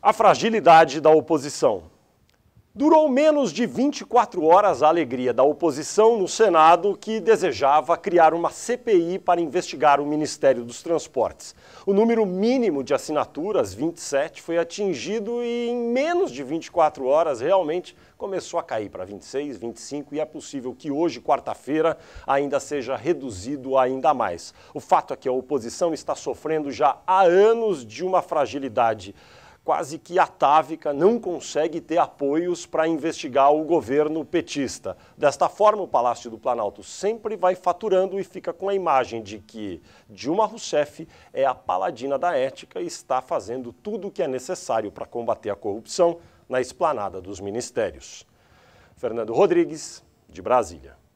A fragilidade da oposição. Durou menos de 24 horas a alegria da oposição no Senado, que desejava criar uma CPI para investigar o Ministério dos Transportes. O número mínimo de assinaturas, 27, foi atingido e, em menos de 24 horas, realmente começou a cair para 26, 25 e é possível que hoje, quarta-feira, ainda seja reduzido ainda mais. O fato é que a oposição está sofrendo já há anos de uma fragilidade quase que atávica, não consegue ter apoios para investigar o governo petista. Desta forma, o Palácio do Planalto sempre vai faturando e fica com a imagem de que Dilma Rousseff é a paladina da ética e está fazendo tudo o que é necessário para combater a corrupção na esplanada dos ministérios. Fernando Rodrigues, de Brasília.